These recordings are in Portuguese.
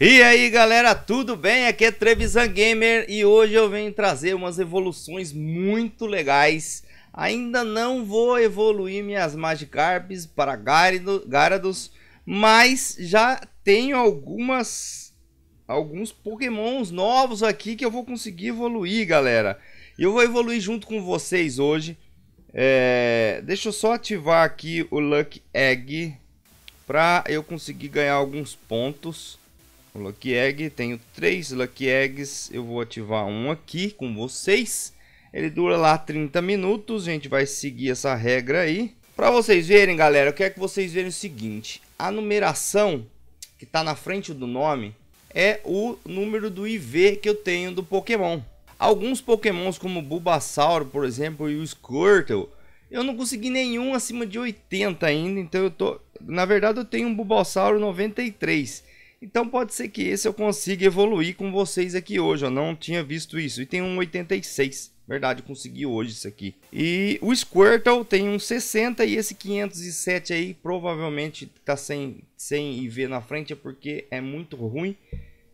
E aí galera, tudo bem? Aqui é Trevisan Gamer e hoje eu venho trazer umas evoluções muito legais. Ainda não vou evoluir minhas Magikarps para Gyarados, mas já tenho algumas alguns pokémons novos aqui que eu vou conseguir evoluir galera. E eu vou evoluir junto com vocês hoje. É... Deixa eu só ativar aqui o Luck Egg para eu conseguir ganhar alguns pontos o Lucky Egg. Tenho três Lucky Eggs. Eu vou ativar um aqui com vocês. Ele dura lá 30 minutos. A gente vai seguir essa regra aí. Para vocês verem, galera, eu quero que vocês vejam o seguinte. A numeração que está na frente do nome é o número do IV que eu tenho do Pokémon. Alguns Pokémons como o Bulbasaur, por exemplo, e o Squirtle, eu não consegui nenhum acima de 80 ainda, então eu tô... Na verdade eu tenho um Bulbasaur 93, então pode ser que esse eu consiga evoluir com vocês aqui hoje. Eu não tinha visto isso. E tem um 86. Verdade, consegui hoje isso aqui. E o Squirtle tem um 60 e esse 507 aí provavelmente tá sem, sem IV na frente é porque é muito ruim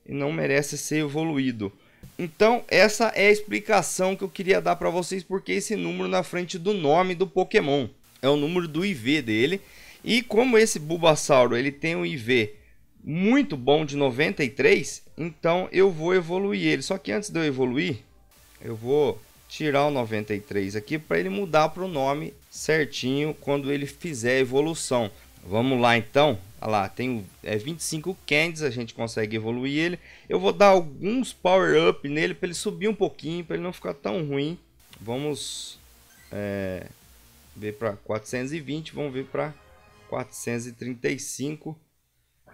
e não merece ser evoluído. Então essa é a explicação que eu queria dar para vocês porque esse número na frente do nome do Pokémon é o número do IV dele. E como esse Bulbasauro ele tem um IV muito bom de 93, então eu vou evoluir ele. Só que antes de eu evoluir, eu vou tirar o 93 aqui para ele mudar para o nome certinho quando ele fizer a evolução. Vamos lá então. Olha lá, tem é, 25 candies, a gente consegue evoluir ele. Eu vou dar alguns power up nele para ele subir um pouquinho, para ele não ficar tão ruim. Vamos é, ver para 420, vamos ver para 435.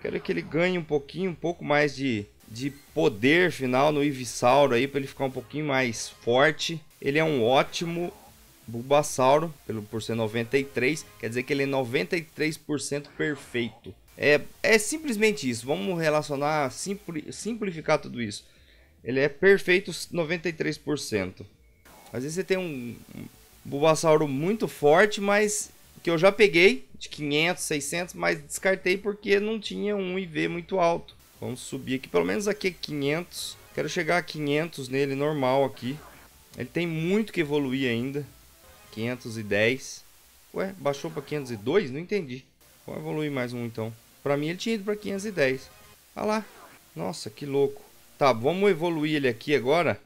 Quero que ele ganhe um pouquinho, um pouco mais de, de poder final no Ivisauro aí, para ele ficar um pouquinho mais forte. Ele é um ótimo Bulbasauro, pelo, por ser 93, quer dizer que ele é 93% perfeito. É, é simplesmente isso, vamos relacionar, simpli, simplificar tudo isso. Ele é perfeito 93%. Às vezes você tem um, um Bulbasauro muito forte, mas que eu já peguei de 500, 600, mas descartei porque não tinha um IV muito alto. Vamos subir aqui, pelo menos aqui é 500. Quero chegar a 500 nele, normal aqui. Ele tem muito que evoluir ainda. 510. Ué, baixou para 502? Não entendi. Vamos evoluir mais um então. Para mim ele tinha ido para 510. Olha lá. Nossa, que louco. Tá, vamos evoluir ele aqui agora.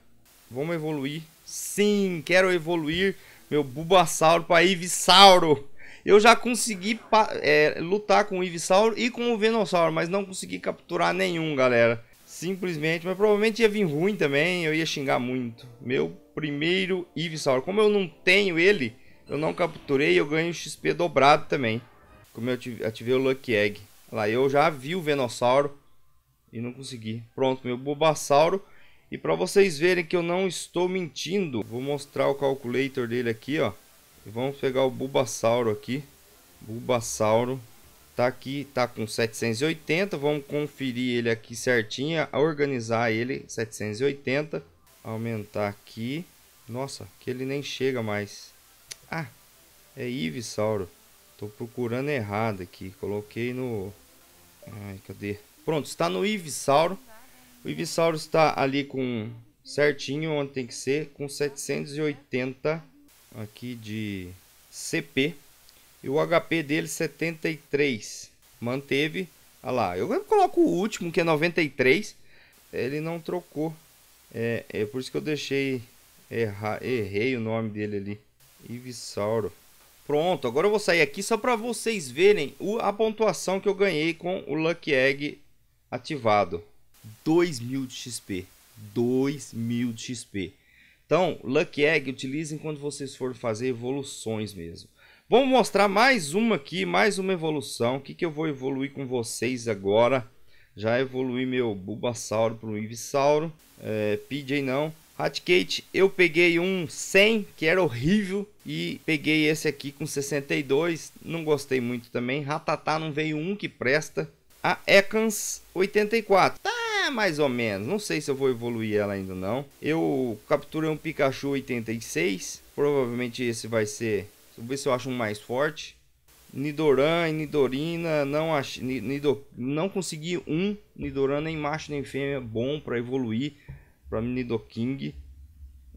Vamos evoluir. Sim, quero evoluir meu Bulbasauro para Ivisauro. Eu já consegui é, lutar com o Ivisauro e com o Venossauro, mas não consegui capturar nenhum, galera. Simplesmente, mas provavelmente ia vir ruim também, eu ia xingar muito. Meu primeiro Ivisauro. Como eu não tenho ele, eu não capturei, eu ganho XP dobrado também. Como eu ativei o Lucky Egg. Olha lá, eu já vi o Venossauro e não consegui. Pronto, meu Bulbasauro. E para vocês verem que eu não estou mentindo, vou mostrar o calculator dele aqui, ó. E vamos pegar o Bulbasauro aqui. Bulbasauro. Tá aqui, tá com 780. Vamos conferir ele aqui certinho. Organizar ele, 780. Aumentar aqui. Nossa, que ele nem chega mais. Ah, é Ivisauro. Tô procurando errado aqui. Coloquei no... Ai, cadê? Pronto, está no Ivisauro. O Ivisauro está ali com certinho onde tem que ser, com 780 aqui de CP e o HP dele 73. Manteve. Olha lá, eu coloco o último que é 93. Ele não trocou. É, é por isso que eu deixei errar, errei o nome dele ali. Ivisauro. Pronto, agora eu vou sair aqui só para vocês verem a pontuação que eu ganhei com o Lucky Egg ativado. 2 mil de XP. 2 mil de XP. Então, Lucky Egg utilizem quando vocês forem fazer evoluções mesmo. Vamos mostrar mais uma aqui, mais uma evolução. O que, que eu vou evoluir com vocês agora? Já evoluí meu Bulbasauro para um Ivisauro. É, PJ não. Raticate, eu peguei um 100, que era horrível, e peguei esse aqui com 62, não gostei muito também. Ratatá não veio um que presta. A Ekans 84. É, mais ou menos. Não sei se eu vou evoluir ela ainda não. Eu capturei um Pikachu 86. Provavelmente esse vai ser... Vou ver se eu acho um mais forte. Nidoran e Nidorina, não, ach... Nido... não consegui um Nidoran nem macho nem fêmea bom para evoluir para Nidoking.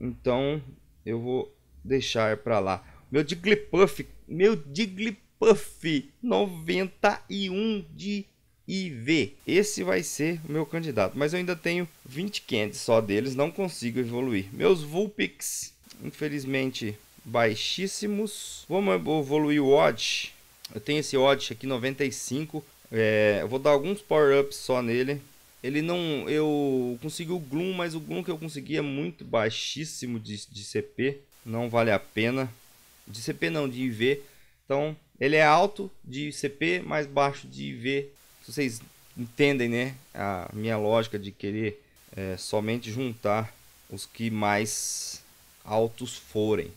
Então eu vou deixar para lá. Meu Diglipuff, meu Diglipuff, 91 de iv Esse vai ser o meu candidato, mas eu ainda tenho 20 candies só deles, não consigo evoluir. Meus Vulpix, infelizmente, baixíssimos. Vamos evoluir o Odd. Eu tenho esse Odd aqui, 95. É, eu vou dar alguns power-ups só nele. Ele não... Eu consegui o Gloom, mas o Gloom que eu consegui é muito baixíssimo de, de CP. Não vale a pena. De CP não, de IV. Então, ele é alto de CP, mais baixo de IV vocês entendem, né? A minha lógica de querer é, somente juntar os que mais altos forem.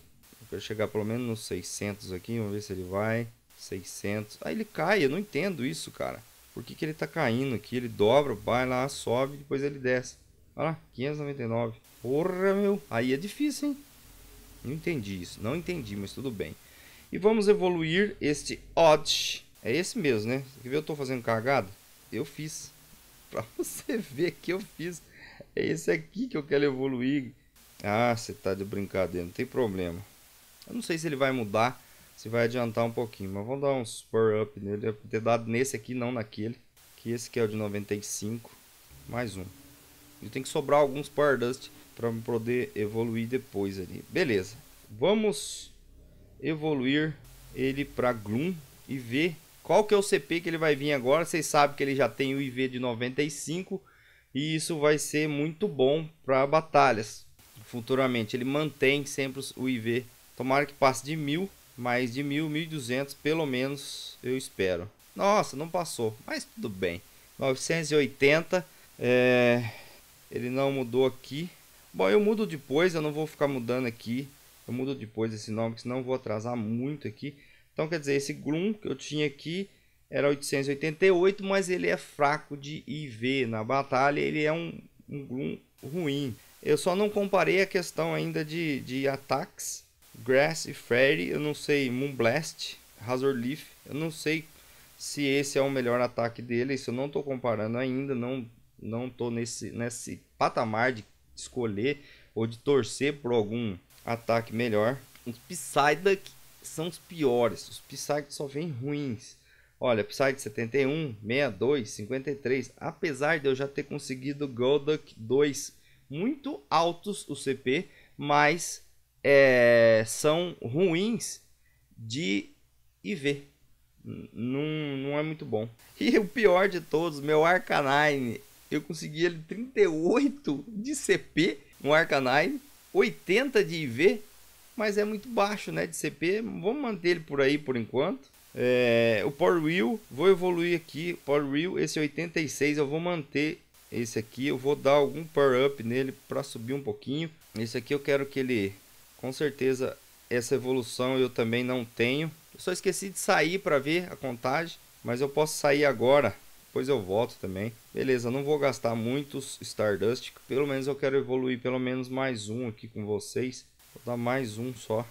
Eu quero chegar pelo menos nos 600 aqui, vamos ver se ele vai. 600. Aí ah, ele cai, eu não entendo isso, cara. Por que, que ele tá caindo aqui? Ele dobra, vai lá, sobe, depois ele desce. Olha lá, 599. Porra, meu. Aí é difícil, hein? Não entendi isso. Não entendi, mas tudo bem. E vamos evoluir este odd é esse mesmo, né? Quer ver eu tô fazendo cagada? Eu fiz. Pra você ver que eu fiz. É esse aqui que eu quero evoluir. Ah, você tá de brincadeira, não tem problema. Eu não sei se ele vai mudar, se vai adiantar um pouquinho, mas vamos dar um spur up nele. Eu ter dado nesse aqui, não naquele. Que esse aqui é o de 95. Mais um. E tem que sobrar alguns Power Dust para poder evoluir depois ali. Beleza. Vamos evoluir ele para Gloom e ver qual que é o CP que ele vai vir agora? Vocês sabem que ele já tem o IV de 95 e isso vai ser muito bom para batalhas futuramente. Ele mantém sempre o IV. Tomara que passe de mil, mais de mil, 1.200 pelo menos eu espero. Nossa, não passou, mas tudo bem. 980, é... ele não mudou aqui. Bom, eu mudo depois, eu não vou ficar mudando aqui. Eu mudo depois esse nome, senão vou atrasar muito aqui. Então, quer dizer, esse Grum que eu tinha aqui era 888, mas ele é fraco de IV. Na batalha ele é um, um ruim. Eu só não comparei a questão ainda de, de ataques. Grass e Fairy, eu não sei, Moonblast, Hazard Leaf, eu não sei se esse é o melhor ataque dele, isso eu não estou comparando ainda, não não estou nesse nesse patamar de escolher ou de torcer por algum ataque melhor. Um Psyduck são os piores. Os Psyched só vêm ruins. Olha, Psyched 71, 62, 53. Apesar de eu já ter conseguido Golduck 2 muito altos o CP, mas é, são ruins de IV. Não, não é muito bom. E o pior de todos, meu Arcanine. Eu consegui ele 38 de CP no Arcanine, 80 de IV mas é muito baixo né, de CP. Vamos manter ele por aí por enquanto. É, o Power Wheel, vou evoluir aqui. Power Wheel, esse 86 eu vou manter esse aqui. Eu vou dar algum Power Up nele para subir um pouquinho. Esse aqui eu quero que ele... Com certeza essa evolução eu também não tenho. Eu só esqueci de sair para ver a contagem. Mas eu posso sair agora depois eu volto também. Beleza, não vou gastar muitos Stardust, pelo menos eu quero evoluir pelo menos mais um aqui com vocês. Vou dar mais um só.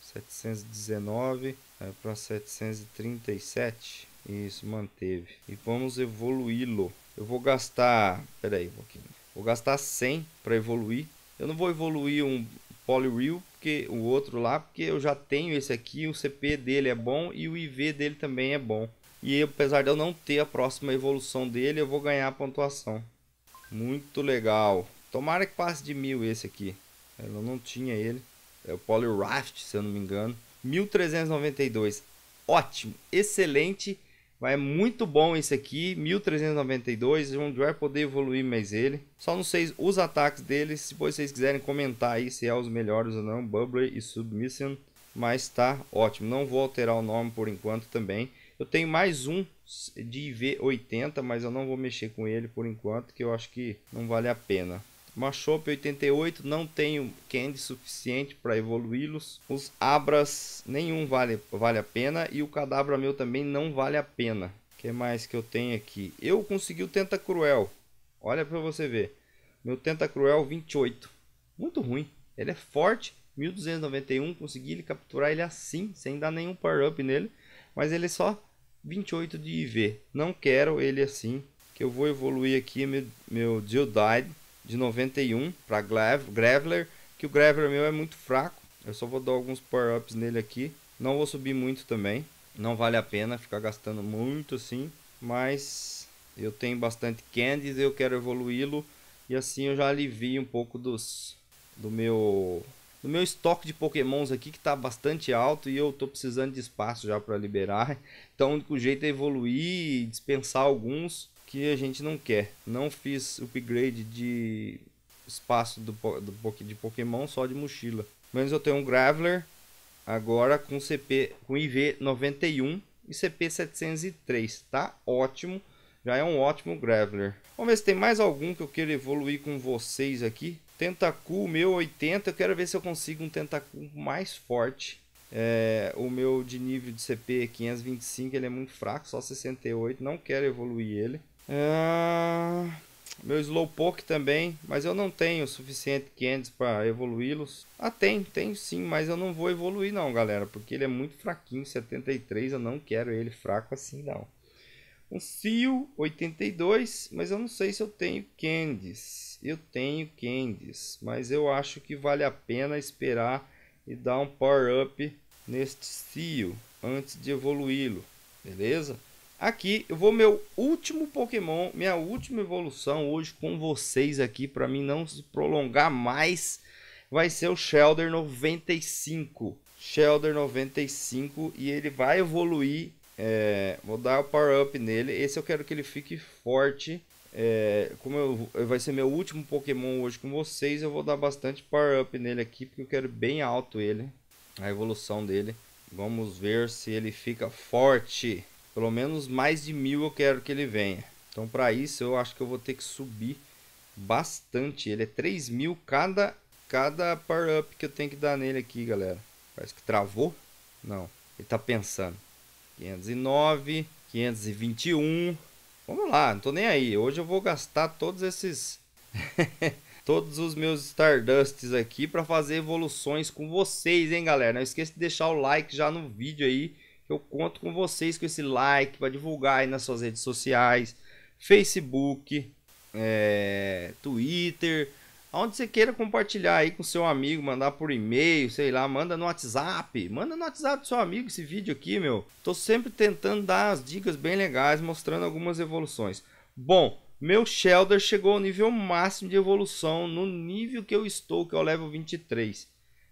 719 é para 737. Isso, manteve. E vamos evoluí-lo. Eu vou gastar, pera aí um pouquinho. Vou gastar 100 para evoluir. Eu não vou evoluir um Polyreel porque o outro lá, porque eu já tenho esse aqui, o CP dele é bom e o IV dele também é bom. E apesar de eu não ter a próxima evolução dele, eu vou ganhar a pontuação. Muito legal. Tomara que passe de mil esse aqui. Ela não tinha ele. É o Polyraft, se eu não me engano. 1392. Ótimo, excelente. É muito bom esse aqui, 1392, onde vai poder evoluir mais ele. Só não sei os ataques dele, se vocês quiserem comentar aí se é os melhores ou não, Bubble e Submission, mas tá ótimo. Não vou alterar o nome por enquanto também. Eu tenho mais um de IV80, mas eu não vou mexer com ele por enquanto, que eu acho que não vale a pena. Machop 88, não tenho candy suficiente para evoluí-los. Os Abras, nenhum vale, vale a pena. E o Cadabra meu também não vale a pena. O que mais que eu tenho aqui? Eu consegui o Tenta Cruel. Olha para você ver. Meu Tenta Cruel 28. Muito ruim. Ele é forte. 1291, consegui ele capturar ele assim, sem dar nenhum power up nele. Mas ele é só 28 de IV. Não quero ele assim. Que eu vou evoluir aqui meu, meu Geodide de 91 para Graveler, que o Graveler meu é muito fraco. Eu só vou dar alguns power-ups nele aqui. Não vou subir muito também. Não vale a pena ficar gastando muito assim. Mas eu tenho bastante candies, eu quero evoluí-lo. E assim eu já alivio um pouco dos do meu do meu estoque de pokémons aqui que está bastante alto e eu estou precisando de espaço já para liberar. Então o único jeito é evoluir e dispensar alguns que a gente não quer. Não fiz upgrade de espaço do, do, de Pokémon só de mochila. Mas eu tenho um Graveler agora com CP com IV 91 e CP 703, tá? Ótimo. Já é um ótimo Graveler. Vamos ver se tem mais algum que eu quero evoluir com vocês aqui. Tentacu meu 80. Eu quero ver se eu consigo um Tentacu mais forte. É, o meu de nível de CP 525 ele é muito fraco, só 68. Não quero evoluir ele. Ah, meu Slowpoke também, mas eu não tenho o suficiente Candies para evoluí-los. Ah, tem, tem sim, mas eu não vou evoluir não, galera, porque ele é muito fraquinho, 73, eu não quero ele fraco assim não. Um Seal 82, mas eu não sei se eu tenho Candies. Eu tenho Candies, mas eu acho que vale a pena esperar e dar um power up neste Seal antes de evoluí-lo, beleza? Aqui eu vou meu último Pokémon, minha última evolução hoje com vocês aqui para mim não se prolongar mais. Vai ser o Shelder 95. Shelder 95 e ele vai evoluir. É, vou dar o power up nele. Esse eu quero que ele fique forte. É, como eu, vai ser meu último Pokémon hoje com vocês, eu vou dar bastante power up nele aqui porque eu quero bem alto ele, a evolução dele. Vamos ver se ele fica forte. Pelo menos mais de mil eu quero que ele venha. Então para isso eu acho que eu vou ter que subir bastante. Ele é 3 mil cada, cada power up que eu tenho que dar nele aqui, galera. Parece que travou. Não, ele tá pensando. 509, 521. Vamos lá, não tô nem aí. Hoje eu vou gastar todos esses... todos os meus Stardusts aqui para fazer evoluções com vocês, hein, galera? Não esqueça de deixar o like já no vídeo aí eu conto com vocês com esse like para divulgar aí nas suas redes sociais, Facebook, é, Twitter, aonde você queira compartilhar aí com seu amigo, mandar por e-mail, sei lá, manda no WhatsApp, manda no WhatsApp do seu amigo esse vídeo aqui, meu. Tô sempre tentando dar as dicas bem legais, mostrando algumas evoluções. Bom, meu Shelter chegou ao nível máximo de evolução, no nível que eu estou, que é o level 23.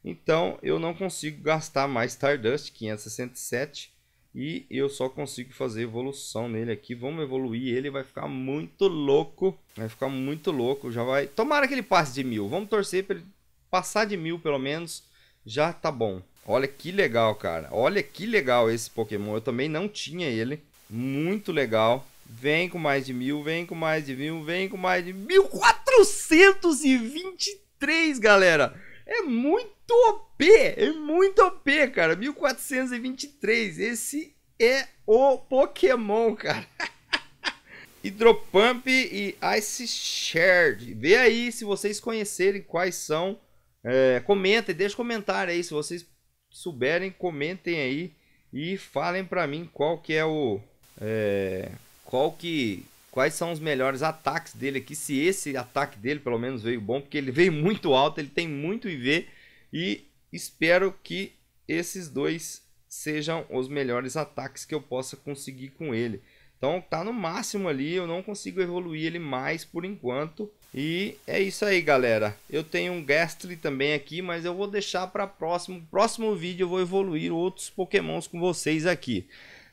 Então eu não consigo gastar mais Stardust 567 e eu só consigo fazer evolução nele aqui. Vamos evoluir ele, vai ficar muito louco, vai ficar muito louco. Já vai. Tomara que ele passe de mil. Vamos torcer para ele passar de mil pelo menos. Já tá bom. Olha que legal, cara. Olha que legal esse Pokémon. Eu também não tinha ele. Muito legal. Vem com mais de mil, vem com mais de mil, vem com mais de mil. 1423, galera! É muito OP, é muito OP, cara. 1423, esse é o Pokémon, cara. Hidropump e Ice Shard. Vê aí se vocês conhecerem quais são. É, comentem, deixa comentário aí se vocês souberem, comentem aí e falem pra mim qual que é o... É, qual que quais são os melhores ataques dele aqui, se esse ataque dele pelo menos veio bom, porque ele veio muito alto, ele tem muito IV e espero que esses dois sejam os melhores ataques que eu possa conseguir com ele. Então tá no máximo ali, eu não consigo evoluir ele mais por enquanto. E é isso aí, galera. Eu tenho um Gastly também aqui, mas eu vou deixar para próximo. Próximo vídeo eu vou evoluir outros pokémons com vocês aqui.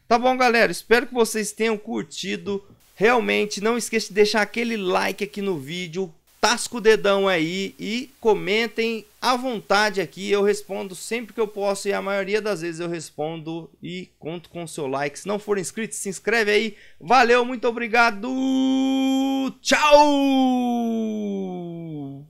Tá bom, galera? Espero que vocês tenham curtido Realmente não esqueça de deixar aquele like aqui no vídeo, tasca o dedão aí e comentem à vontade aqui. Eu respondo sempre que eu posso e a maioria das vezes eu respondo e conto com o seu like. Se não for inscrito, se inscreve aí. Valeu, muito obrigado. Tchau!